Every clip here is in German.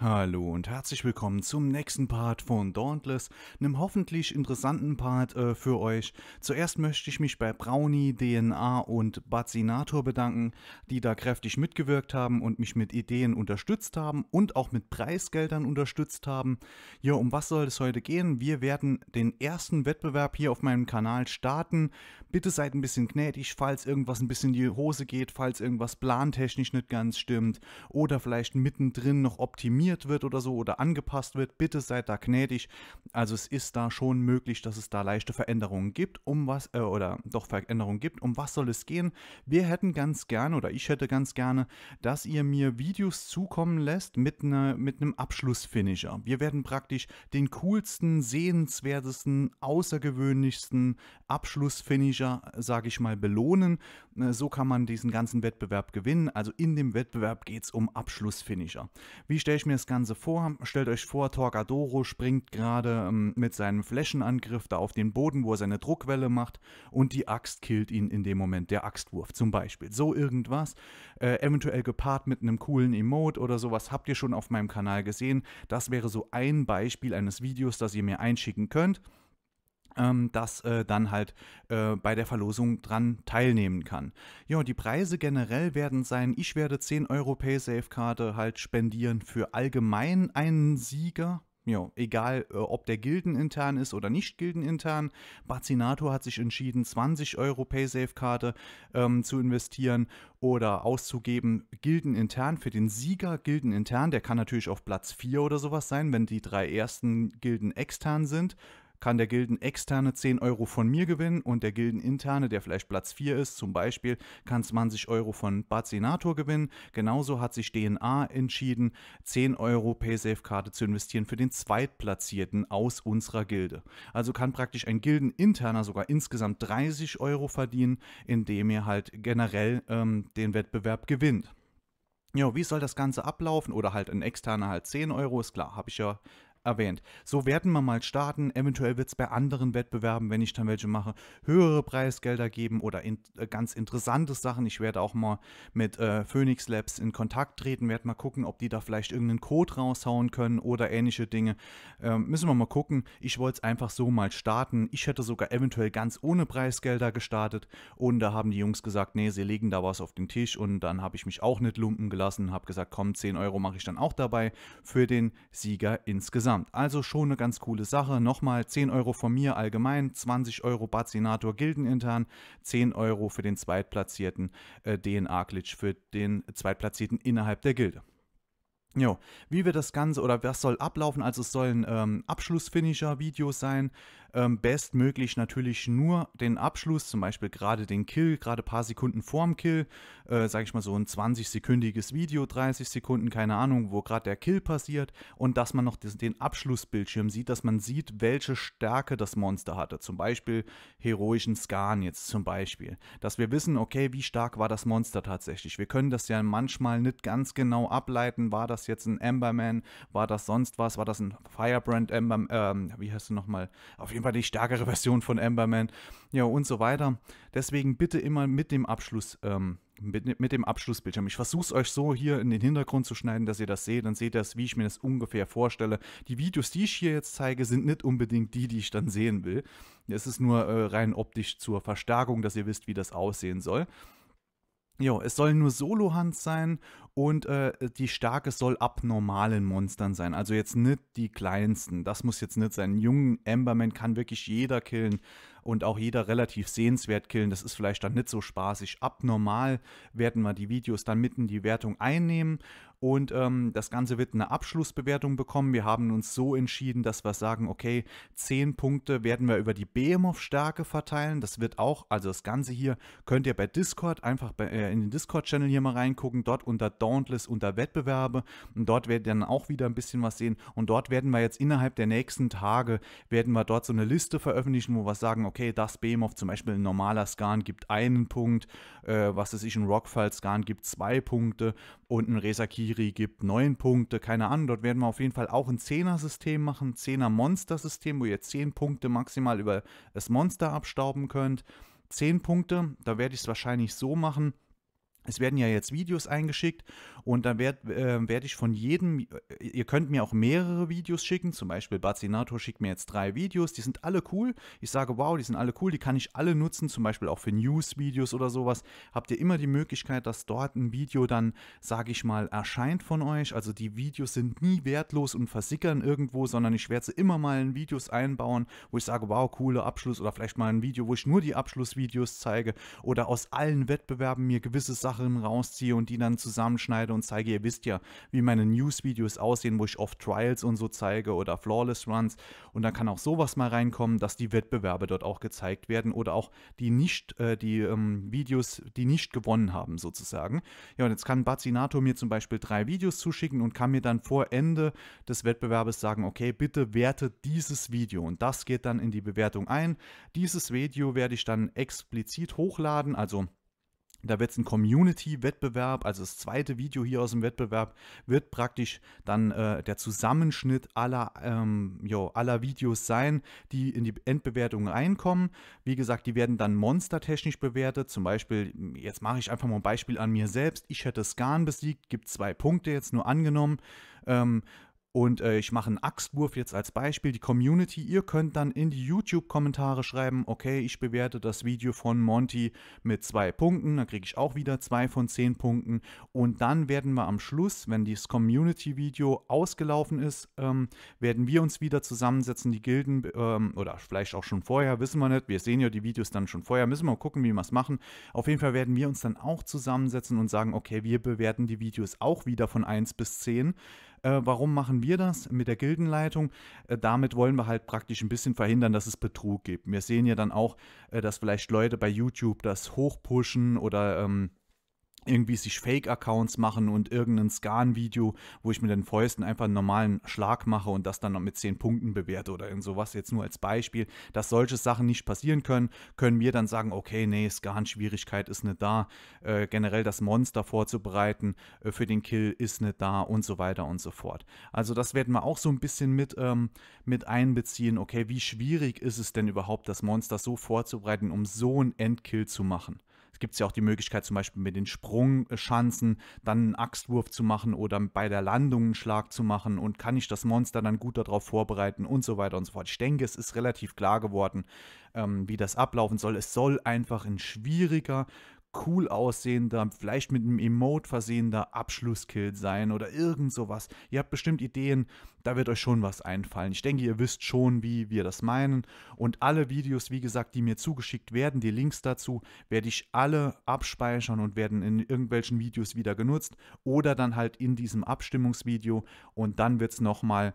Hallo und herzlich willkommen zum nächsten Part von Dauntless, einem hoffentlich interessanten Part äh, für euch. Zuerst möchte ich mich bei Brownie, DNA und Bazinator bedanken, die da kräftig mitgewirkt haben und mich mit Ideen unterstützt haben und auch mit Preisgeldern unterstützt haben. Ja, um was soll es heute gehen? Wir werden den ersten Wettbewerb hier auf meinem Kanal starten. Bitte seid ein bisschen gnädig, falls irgendwas ein bisschen in die Hose geht, falls irgendwas plantechnisch nicht ganz stimmt oder vielleicht mittendrin noch optimiert optimiert wird oder so oder angepasst wird. Bitte seid da gnädig. Also es ist da schon möglich, dass es da leichte Veränderungen gibt, um was äh, oder doch Veränderungen gibt. Um was soll es gehen? Wir hätten ganz gerne oder ich hätte ganz gerne, dass ihr mir Videos zukommen lässt mit einer mit einem Abschlussfinisher. Wir werden praktisch den coolsten, sehenswertesten, außergewöhnlichsten Abschlussfinisher, sage ich mal, belohnen. Äh, so kann man diesen ganzen Wettbewerb gewinnen. Also in dem Wettbewerb geht es um Abschlussfinisher. Wie stelle ich mir das Ganze vor. Stellt euch vor, Torgadoro springt gerade ähm, mit seinem Flächenangriff da auf den Boden, wo er seine Druckwelle macht und die Axt killt ihn in dem Moment, der Axtwurf zum Beispiel. So irgendwas, äh, eventuell gepaart mit einem coolen Emote oder sowas, habt ihr schon auf meinem Kanal gesehen. Das wäre so ein Beispiel eines Videos, das ihr mir einschicken könnt ähm, das äh, dann halt äh, bei der Verlosung dran teilnehmen kann. Ja, die Preise generell werden sein, ich werde 10 Euro Paysafe-Karte halt spendieren für allgemein einen Sieger, ja, egal äh, ob der gildenintern ist oder nicht gildenintern. Bazinator hat sich entschieden, 20 Euro Paysafe-Karte ähm, zu investieren oder auszugeben, gildenintern für den Sieger, gildenintern, der kann natürlich auf Platz 4 oder sowas sein, wenn die drei ersten Gilden extern sind kann der Gilden 10 Euro von mir gewinnen und der Gildeninterne, der vielleicht Platz 4 ist, zum Beispiel, kann 20 Euro von Bazinator gewinnen. Genauso hat sich DNA entschieden, 10 Euro Paysafe-Karte zu investieren für den Zweitplatzierten aus unserer Gilde. Also kann praktisch ein Gildeninterner sogar insgesamt 30 Euro verdienen, indem er halt generell ähm, den Wettbewerb gewinnt. Ja, wie soll das Ganze ablaufen? Oder halt ein externer halt 10 Euro, ist klar, habe ich ja erwähnt. So werden wir mal starten. Eventuell wird es bei anderen Wettbewerben, wenn ich dann welche mache, höhere Preisgelder geben oder in, äh, ganz interessante Sachen. Ich werde auch mal mit äh, Phoenix Labs in Kontakt treten, werde mal gucken, ob die da vielleicht irgendeinen Code raushauen können oder ähnliche Dinge. Ähm, müssen wir mal gucken. Ich wollte es einfach so mal starten. Ich hätte sogar eventuell ganz ohne Preisgelder gestartet und da haben die Jungs gesagt, nee, sie legen da was auf den Tisch und dann habe ich mich auch nicht lumpen gelassen, habe gesagt, komm, 10 Euro mache ich dann auch dabei für den Sieger insgesamt insgesamt. Also schon eine ganz coole Sache. Nochmal 10 Euro von mir allgemein, 20 Euro Bazinator Gildenintern, 10 Euro für den zweitplatzierten äh, DNA-Glitch für den zweitplatzierten innerhalb der Gilde. Jo, wie wird das Ganze oder was soll ablaufen? Also es sollen ähm, Abschlussfinisher-Videos sein, ähm, bestmöglich natürlich nur den Abschluss, zum Beispiel gerade den Kill, gerade paar Sekunden vorm Kill, äh, sage ich mal so ein 20-sekündiges Video, 30 Sekunden, keine Ahnung, wo gerade der Kill passiert und dass man noch den Abschlussbildschirm sieht, dass man sieht, welche Stärke das Monster hatte, zum Beispiel heroischen Scan jetzt zum Beispiel, dass wir wissen, okay, wie stark war das Monster tatsächlich. Wir können das ja manchmal nicht ganz genau ableiten, war das jetzt ein Emberman? War das sonst was? War das ein Firebrand Ember? Ähm, wie heißt du nochmal? Auf jeden Fall die stärkere Version von Emberman. Ja, und so weiter. Deswegen bitte immer mit dem Abschluss. Ähm, mit, mit, dem Abschlussbildschirm. Ich versuche es euch so hier in den Hintergrund zu schneiden, dass ihr das seht. Dann seht ihr das, wie ich mir das ungefähr vorstelle. Die Videos, die ich hier jetzt zeige, sind nicht unbedingt die, die ich dann sehen will. Es ist nur äh, rein optisch zur Verstärkung, dass ihr wisst, wie das aussehen soll. Jo, es soll nur Solo Solohand sein und äh, die starke soll abnormalen Monstern sein. Also jetzt nicht die kleinsten. Das muss jetzt nicht sein. jungen Emberman kann wirklich jeder killen und auch jeder relativ sehenswert killen. Das ist vielleicht dann nicht so spaßig. Abnormal werden wir die Videos dann mitten in die Wertung einnehmen und ähm, das Ganze wird eine Abschlussbewertung bekommen. Wir haben uns so entschieden, dass wir sagen, okay, 10 Punkte werden wir über die BMOF-Stärke verteilen. Das wird auch, also das Ganze hier könnt ihr bei Discord einfach bei, äh, in den Discord-Channel hier mal reingucken, dort unter Dauntless, unter Wettbewerbe und dort werdet ihr dann auch wieder ein bisschen was sehen und dort werden wir jetzt innerhalb der nächsten Tage, werden wir dort so eine Liste veröffentlichen, wo wir sagen, okay, okay, das BMOF, zum Beispiel ein normaler Scan gibt einen Punkt, äh, was es ich, ein rockfall scan gibt zwei Punkte und ein Resakiri gibt neun Punkte, keine Ahnung, dort werden wir auf jeden Fall auch ein Zehner-System machen, Zehner-Monster-System, wo ihr zehn Punkte maximal über das Monster abstauben könnt. Zehn Punkte, da werde ich es wahrscheinlich so machen, es werden ja jetzt Videos eingeschickt und dann werde äh, werd ich von jedem, äh, ihr könnt mir auch mehrere Videos schicken, zum Beispiel Bazinato schickt mir jetzt drei Videos, die sind alle cool. Ich sage, wow, die sind alle cool, die kann ich alle nutzen, zum Beispiel auch für News-Videos oder sowas. Habt ihr immer die Möglichkeit, dass dort ein Video dann, sage ich mal, erscheint von euch. Also die Videos sind nie wertlos und versickern irgendwo, sondern ich werde sie immer mal in Videos einbauen, wo ich sage, wow, coole Abschluss oder vielleicht mal ein Video, wo ich nur die Abschlussvideos zeige oder aus allen Wettbewerben mir gewisse Sachen rausziehe und die dann zusammenschneide Und Videos zeige. Ihr wisst ja, wie meine News-Videos aussehen, wo ich oft Trials und so zeige oder Flawless Runs. Und da kann auch sowas mal reinkommen, dass die Wettbewerbe dort auch gezeigt werden oder auch die nicht, äh, die ähm, Videos, die nicht gewonnen haben, sozusagen. Ja, und jetzt kann Bazzinato mir zum Beispiel drei Videos zuschicken und kann mir dann vor Ende des Wettbewerbes sagen, okay, bitte werte dieses Video. Und das geht dann in die Bewertung ein. Dieses Video werde ich dann explizit hochladen, also da wird es ein Community-Wettbewerb, also das zweite Video hier aus dem Wettbewerb, wird praktisch dann äh, der Zusammenschnitt aller, ähm, jo, aller Videos sein, die in die Endbewertung reinkommen. Wie gesagt, die werden dann monstertechnisch bewertet. Zum Beispiel, jetzt mache ich einfach mal ein Beispiel an mir selbst. Ich hätte Skan besiegt, gibt zwei Punkte jetzt nur angenommen. Ähm, und äh, ich mache einen Axtwurf jetzt als Beispiel. Die Community, ihr könnt dann in die YouTube-Kommentare schreiben, okay, ich bewerte das Video von Monty mit zwei Punkten. Dann kriege ich auch wieder zwei von zehn Punkten. Und dann werden wir am Schluss, wenn dieses Community-Video ausgelaufen ist, ähm, werden wir uns wieder zusammensetzen, die Gilden, ähm, oder vielleicht auch schon vorher, wissen wir nicht. Wir sehen ja die Videos dann schon vorher, müssen wir mal gucken, wie wir es machen. Auf jeden Fall werden wir uns dann auch zusammensetzen und sagen, okay, wir bewerten die Videos auch wieder von 1 bis 10. Äh, warum machen wir das mit der Gildenleitung? Äh, damit wollen wir halt praktisch ein bisschen verhindern, dass es Betrug gibt. Wir sehen ja dann auch, äh, dass vielleicht Leute bei YouTube das hochpushen oder ähm, irgendwie sich Fake-Accounts machen und irgendein Scan-Video, wo ich mit den Fäusten einfach einen normalen Schlag mache und das dann noch mit 10 Punkten bewerte oder irgend sowas, jetzt nur als Beispiel, dass solche Sachen nicht passieren können, können wir dann sagen, okay, nee, Scan-Schwierigkeit ist nicht da, äh, generell das Monster vorzubereiten äh, für den Kill ist nicht da und so weiter und so fort. Also das werden wir auch so ein bisschen mit, ähm, mit einbeziehen, okay, wie schwierig ist es denn überhaupt, das Monster so vorzubereiten, um so einen Endkill zu machen. Es gibt ja auch die Möglichkeit, zum Beispiel mit den Sprungschanzen dann einen Axtwurf zu machen oder bei der Landung einen Schlag zu machen und kann ich das Monster dann gut darauf vorbereiten und so weiter und so fort. Ich denke, es ist relativ klar geworden, ähm, wie das ablaufen soll. Es soll einfach ein schwieriger, cool aussehender, vielleicht mit einem Emote versehender Abschlusskill sein oder irgend sowas. Ihr habt bestimmt Ideen, da wird euch schon was einfallen. Ich denke, ihr wisst schon, wie wir das meinen. Und alle Videos, wie gesagt, die mir zugeschickt werden, die Links dazu, werde ich alle abspeichern und werden in irgendwelchen Videos wieder genutzt oder dann halt in diesem Abstimmungsvideo und dann wird es nochmal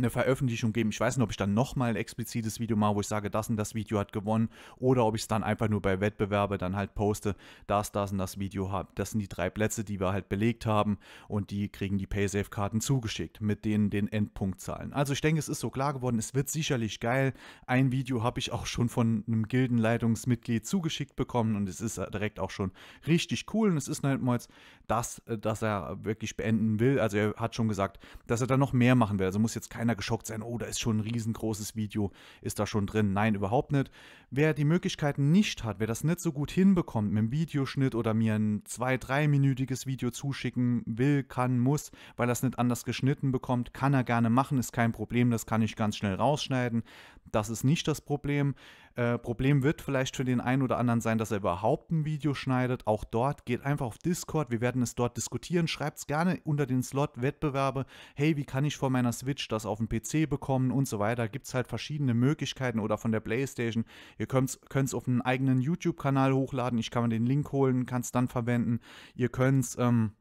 eine Veröffentlichung geben. Ich weiß nicht, ob ich dann nochmal ein explizites Video mache, wo ich sage, das und das Video hat gewonnen, oder ob ich es dann einfach nur bei Wettbewerbe dann halt poste, das, das und das Video habe. Das sind die drei Plätze, die wir halt belegt haben und die kriegen die Paysafe-Karten zugeschickt mit denen den Endpunktzahlen. Also ich denke, es ist so klar geworden, es wird sicherlich geil. Ein Video habe ich auch schon von einem Gildenleitungsmitglied zugeschickt bekommen und es ist direkt auch schon richtig cool und es ist halt mal das, äh, dass er wirklich beenden will. Also er hat schon gesagt, dass er da noch mehr machen will. Also muss jetzt keiner keiner geschockt sein, oh, da ist schon ein riesengroßes Video, ist da schon drin. Nein, überhaupt nicht. Wer die Möglichkeiten nicht hat, wer das nicht so gut hinbekommt mit dem Videoschnitt oder mir ein zwei-, dreiminütiges Video zuschicken will, kann, muss, weil er es nicht anders geschnitten bekommt, kann er gerne machen, ist kein Problem, das kann ich ganz schnell rausschneiden. Das ist nicht das Problem. Äh, Problem wird vielleicht für den einen oder anderen sein, dass er überhaupt ein Video schneidet. Auch dort geht einfach auf Discord. Wir werden es dort diskutieren. Schreibt es gerne unter den Slot Wettbewerbe. Hey, wie kann ich vor meiner Switch das auf dem PC bekommen und so weiter. Gibt es halt verschiedene Möglichkeiten oder von der Playstation. Ihr könnt es auf einen eigenen YouTube-Kanal hochladen. Ich kann mir den Link holen, kann es dann verwenden. Ihr könnt es ähm,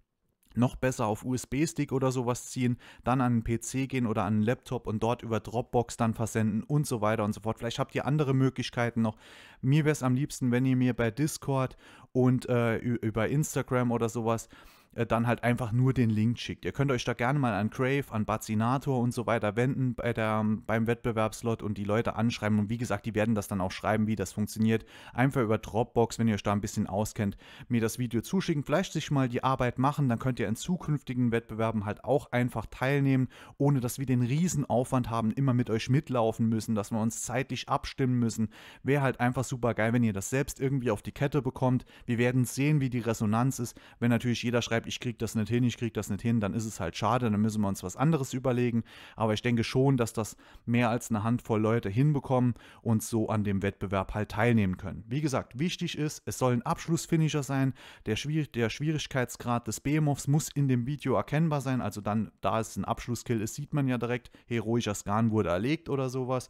noch besser auf USB-Stick oder sowas ziehen, dann an einen PC gehen oder an einen Laptop und dort über Dropbox dann versenden und so weiter und so fort. Vielleicht habt ihr andere Möglichkeiten noch. Mir wäre es am liebsten, wenn ihr mir bei Discord und äh, über Instagram oder sowas äh, dann halt einfach nur den Link schickt. Ihr könnt euch da gerne mal an Crave, an Bazinator und so weiter wenden bei der, beim Wettbewerbslot und die Leute anschreiben. Und wie gesagt, die werden das dann auch schreiben, wie das funktioniert. Einfach über Dropbox, wenn ihr euch da ein bisschen auskennt, mir das Video zuschicken. Vielleicht sich mal die Arbeit machen, dann könnt ihr in zukünftigen Wettbewerben halt auch einfach teilnehmen, ohne dass wir den Riesenaufwand haben, immer mit euch mitlaufen müssen, dass wir uns zeitlich abstimmen müssen. Wäre halt einfach super geil, wenn ihr das selbst irgendwie auf die Kette bekommt. Wir werden sehen, wie die Resonanz ist, wenn natürlich jeder schreibt, schreibt, ich kriege das nicht hin, ich kriege das nicht hin, dann ist es halt schade, dann müssen wir uns was anderes überlegen. Aber ich denke schon, dass das mehr als eine Handvoll Leute hinbekommen und so an dem Wettbewerb halt teilnehmen können. Wie gesagt, wichtig ist, es soll ein Abschlussfinisher sein. Der, Schwier der Schwierigkeitsgrad des BMOFs muss in dem Video erkennbar sein. Also dann, da es ein Abschlusskill ist, sieht man ja direkt, heroischer Skan wurde erlegt oder sowas.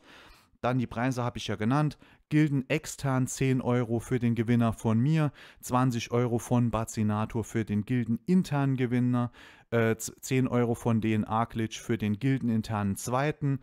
Dann die Preise habe ich ja genannt. Gilden extern 10 Euro für den Gewinner von mir, 20 Euro von Bazinator für den Gilden internen Gewinner, äh, 10 Euro von DNA Glitch für den Gilden internen zweiten.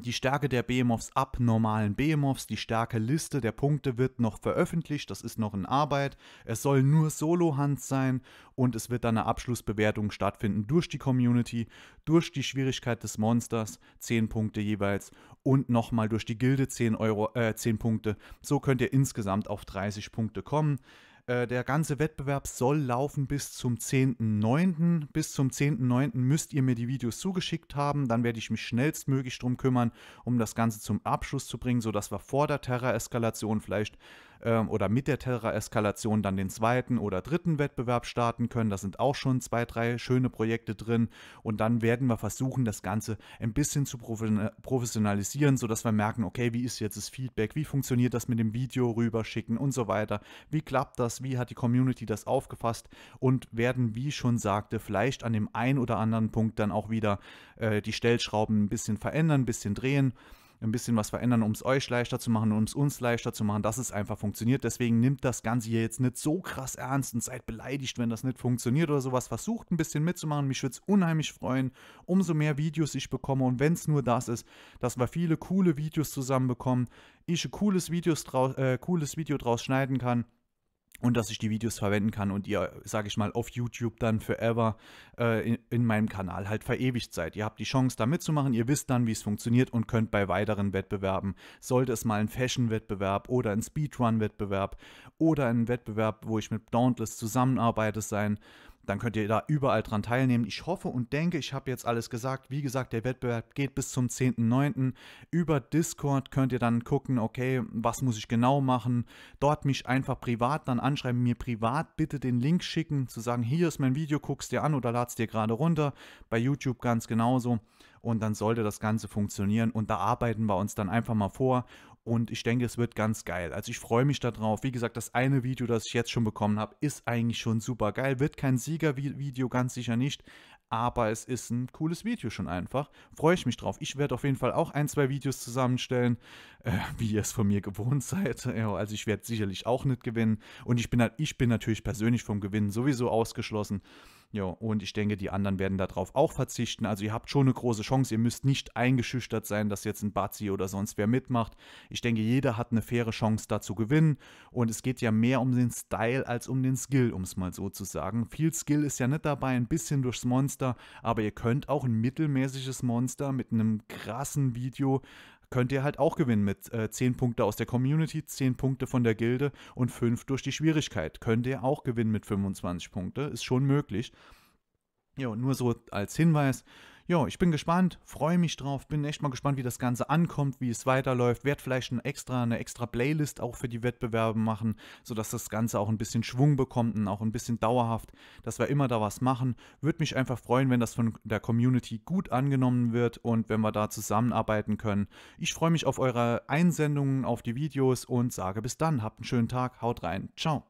Die Stärke der BMOFs ab normalen BMOFs, die Stärke Liste der Punkte wird noch veröffentlicht, das ist noch in Arbeit. Es soll nur Solo-Hand sein und es wird dann eine Abschlussbewertung stattfinden durch die Community, durch die Schwierigkeit des Monsters, 10 Punkte jeweils und nochmal durch die Gilde 10, Euro, äh, 10 Punkte. So könnt ihr insgesamt auf 30 Punkte kommen. Äh, der ganze Wettbewerb soll laufen bis zum 10.9. Bis zum 10.9. müsst ihr mir die Videos zugeschickt haben. Dann werde ich mich schnellstmöglich drum kümmern, um das Ganze zum Abschluss zu bringen, sodass wir vor der Terra-Eskalation vielleicht ähm, oder mit der Terra-Eskalation dann den zweiten oder dritten Wettbewerb starten können. Da sind auch schon zwei, drei schöne Projekte drin. Und dann werden wir versuchen, das Ganze ein bisschen zu professionalisieren, sodass wir merken, okay, wie ist jetzt das Feedback, wie funktioniert das mit dem Video rüberschicken und so weiter, wie klappt das, wie hat die Community das aufgefasst und werden, wie schon sagte, vielleicht an dem einen oder anderen Punkt dann auch wieder äh, die Stellschrauben ein bisschen verändern, ein bisschen drehen ein bisschen was verändern, um es euch leichter zu machen, um es uns leichter zu machen, dass es einfach funktioniert. Deswegen nimmt das Ganze hier jetzt nicht so krass ernst und seid beleidigt, wenn das nicht funktioniert oder sowas. Versucht ein bisschen mitzumachen. Mich würde es unheimlich freuen, umso mehr Videos ich bekomme. Und wenn es nur das ist, dass wir viele coole Videos zusammen bekommen, ich ein cooles, Videos drau äh, cooles Video draus schneiden kann und dass ich die Videos verwenden kann und ihr, sage ich mal, auf YouTube dann forever äh, in, in, meinem Kanal halt verewigt seid. Ihr habt die Chance, da mitzumachen, ihr wisst dann, wie es funktioniert und könnt bei weiteren Wettbewerben, sollte es mal ein Fashion-Wettbewerb oder ein Speedrun-Wettbewerb oder ein Wettbewerb, wo ich mit Dauntless zusammenarbeite sein dann könnt ihr da überall dran teilnehmen. Ich hoffe und denke, ich habe jetzt alles gesagt. Wie gesagt, der Wettbewerb geht bis zum 10.9. Über Discord könnt ihr dann gucken, okay, was muss ich genau machen. Dort mich einfach privat dann anschreiben, mir privat bitte den Link schicken, zu sagen, hier ist mein Video, guckst dir an oder ladst dir gerade runter. Bei YouTube ganz genauso. Und dann sollte das Ganze funktionieren. Und da arbeiten wir uns dann einfach mal vor. Und ich denke, es wird ganz geil. Also ich freue mich darauf. Wie gesagt, das eine Video, das ich jetzt schon bekommen habe, ist eigentlich schon super geil. Wird kein Siegervideo, ganz sicher nicht. Aber es ist ein cooles Video schon einfach. Freue ich mich drauf. Ich werde auf jeden Fall auch ein, zwei Videos zusammenstellen, äh, wie ihr es von mir gewohnt seid. also ich werde sicherlich auch nicht gewinnen. Und ich bin, halt, ich bin natürlich persönlich vom Gewinnen sowieso ausgeschlossen. Ja, und ich denke, die anderen werden darauf auch verzichten. Also ihr habt schon eine große Chance. Ihr müsst nicht eingeschüchtert sein, dass jetzt ein Bazzi oder sonst wer mitmacht. Ich denke, jeder hat eine faire Chance, da zu gewinnen. Und es geht ja mehr um den Style als um den Skill, um es mal so zu sagen. Viel Skill ist ja nicht dabei, ein bisschen durchs Monster, aber ihr könnt auch ein mittelmäßiges Monster mit einem krassen Video könnt ihr halt auch gewinnen mit äh, 10 Punkte aus der Community, 10 Punkte von der Gilde und 5 durch die Schwierigkeit. Könnt ihr auch gewinnen mit 25 Punkte, ist schon möglich. Ja, und nur so als Hinweis, ja, ich bin gespannt, freue mich drauf, bin echt mal gespannt, wie das Ganze ankommt, wie es weiterläuft. Werd vielleicht ein extra, eine extra Playlist auch für die Wettbewerbe machen, sodass das Ganze auch ein bisschen Schwung bekommt und auch ein bisschen dauerhaft, dass wir immer da was machen. Würde mich einfach freuen, wenn das von der Community gut angenommen wird und wenn wir da zusammenarbeiten können. Ich freue mich auf eure Einsendungen, auf die Videos und sage bis dann. Habt einen schönen Tag, haut rein, ciao.